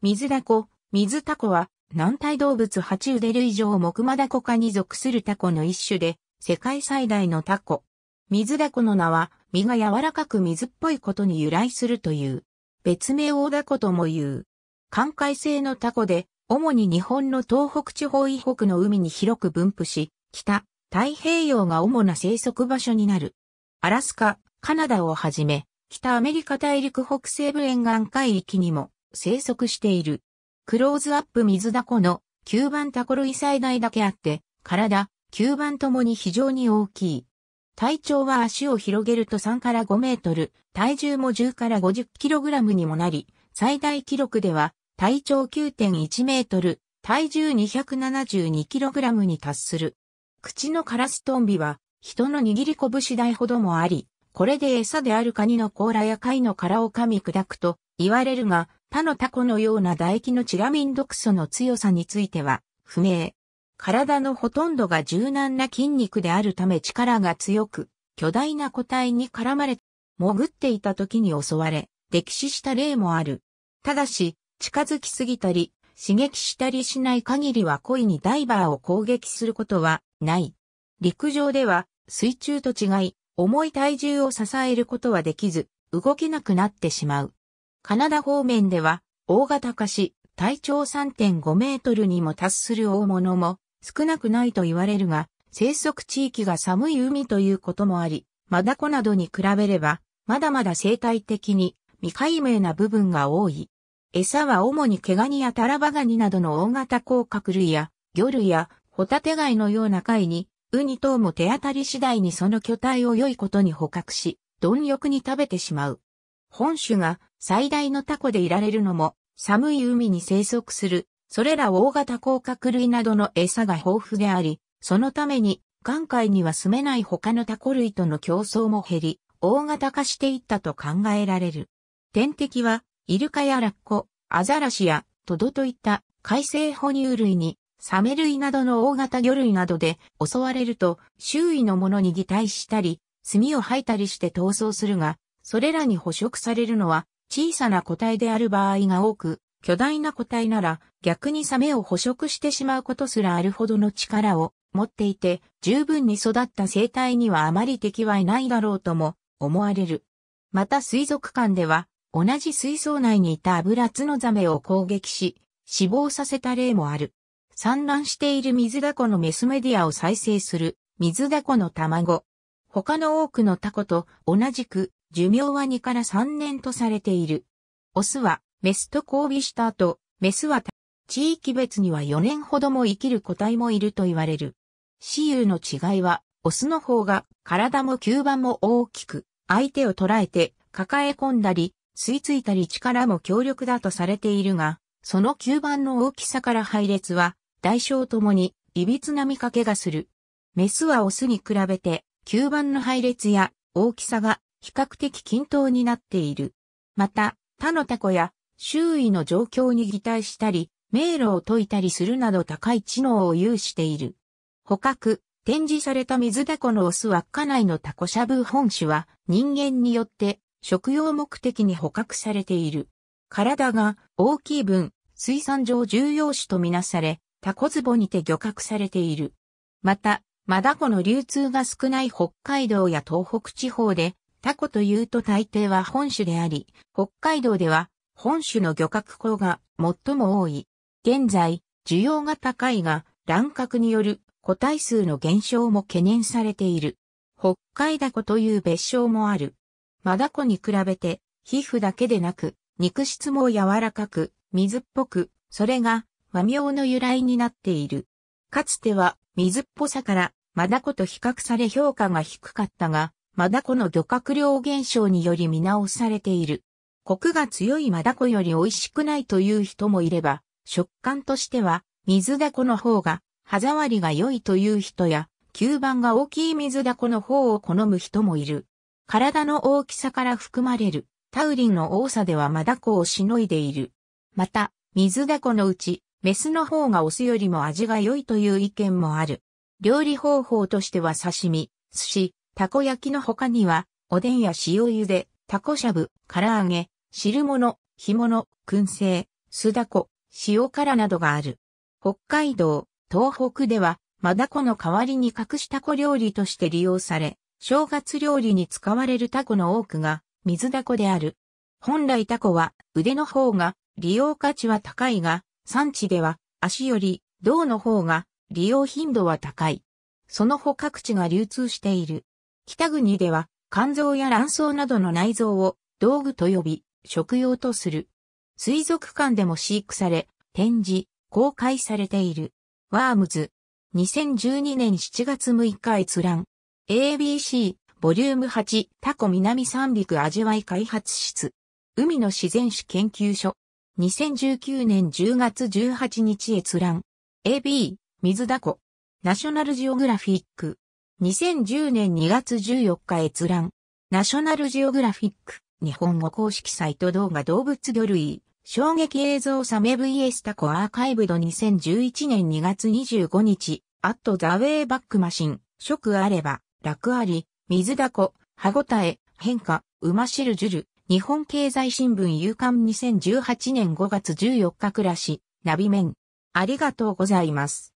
水ダコ、水タコは、軟体動物爬虫類類上木馬ダコ科に属するタコの一種で、世界最大のタコ。水ダコの名は、身が柔らかく水っぽいことに由来するという。別名大ダコとも言う。寛海性のタコで、主に日本の東北地方以北の海に広く分布し、北、太平洋が主な生息場所になる。アラスカ、カナダをはじめ、北アメリカ大陸北西部沿岸海域にも生息している。クローズアップ水ダコの吸盤タコ類最大だけあって、体、吸盤ともに非常に大きい。体長は足を広げると3から5メートル、体重も10から50キログラムにもなり、最大記録では体長9.1メートル、体重272キログラムに達する。口のカラストンビは人の握り拳台ほどもあり、これで餌であるカニの甲羅や貝の殻を噛み砕くと言われるが、他のタコのような唾液のチラミン毒素の強さについては不明。体のほとんどが柔軟な筋肉であるため力が強く、巨大な個体に絡まれ、潜っていた時に襲われ、溺死した例もある。ただし、近づきすぎたり、刺激したりしない限りは故意にダイバーを攻撃することはない。陸上では水中と違い、重い体重を支えることはできず、動けなくなってしまう。カナダ方面では、大型化し、体長3.5メートルにも達する大物も少なくないと言われるが、生息地域が寒い海ということもあり、マダコなどに比べれば、まだまだ生態的に未解明な部分が多い。餌は主に毛ガニやタラバガニなどの大型甲殻類や、魚類やホタテ貝のような貝に、ウニ等も手当たり次第にその巨体を良いことに捕獲し、貪欲に食べてしまう。本種が最大のタコでいられるのも、寒い海に生息する、それら大型甲殻類などの餌が豊富であり、そのために、眼界には住めない他のタコ類との競争も減り、大型化していったと考えられる。天敵は、イルカやラッコ、アザラシやトドといった海生哺乳類に、サメ類などの大型魚類などで襲われると、周囲のものに擬態したり、炭を吐いたりして逃走するが、それらに捕食されるのは小さな個体である場合が多く、巨大な個体なら逆にサメを捕食してしまうことすらあるほどの力を持っていて、十分に育った生態にはあまり敵はいないだろうとも思われる。また水族館では、同じ水槽内にいたアブラツノザメを攻撃し、死亡させた例もある。産卵している水ダコのメスメディアを再生する水ダコの卵。他の多くのタコと同じく寿命は2から3年とされている。オスは、メスと交尾した後、メスは地域別には4年ほども生きる個体もいると言われる。雌雄の違いは、オスの方が体も吸盤も大きく、相手を捉えて抱え込んだり、吸い付いたり力も強力だとされているが、その吸盤の大きさから配列は、大小ともに、つな見かけがする。メスはオスに比べて、吸盤の配列や大きさが比較的均等になっている。また、他のタコや周囲の状況に擬態したり、迷路を解いたりするなど高い知能を有している。捕獲、展示された水タコのオス家内のタコシャブー本種は人間によって食用目的に捕獲されている。体が大きい分、水産上重要種とみなされ、タコズボにて漁獲されている。また、マダコの流通が少ない北海道や東北地方でタコというと大抵は本種であり、北海道では本種の漁獲口が最も多い。現在、需要が高いが、乱獲による個体数の減少も懸念されている。北海ダコという別称もある。マダコに比べて、皮膚だけでなく、肉質も柔らかく、水っぽく、それが和名の由来になっている。かつては水っぽさからマダコと比較され評価が低かったが、マダコの漁獲量減少により見直されている。コクが強いマダコより美味しくないという人もいれば、食感としては水ダコの方が歯触りが良いという人や、吸盤が大きい水ダコの方を好む人もいる。体の大きさから含まれるタウリンの多さではマダコをしのいでいる。また、水ダコのうち、メスの方がオスよりも味が良いという意見もある。料理方法としては刺身、寿司、たこ焼きの他には、おでんや塩茹で、たこしゃぶ、唐揚げ、汁物、干物、燻製、酢だこ、塩辛などがある。北海道、東北では、マダコの代わりに隠したこ料理として利用され、正月料理に使われるタコの多くが水ダコである。本来タコは腕の方が利用価値は高いが、産地では足より胴の方が利用頻度は高い。その他各地が流通している。北国では肝臓や卵巣などの内臓を道具と呼び、食用とする。水族館でも飼育され、展示、公開されている。ワームズ。2012年7月6日閲覧。ABC、ボリューム8、タコ南三陸味わい開発室。海の自然史研究所。2019年10月18日閲覧。AB、水ダコ。ナショナルジオグラフィック。2010年2月14日閲覧。ナショナルジオグラフィック。日本語公式サイト動画動物魚類。衝撃映像サメ VS タコアーカイブド2011年2月25日。アットザウェイバックマシン。食あれば、楽あり。水だこ。歯ごたえ。変化。うし汁ジュル。日本経済新聞夕刊2018年5月14日暮らし。ナビメン。ありがとうございます。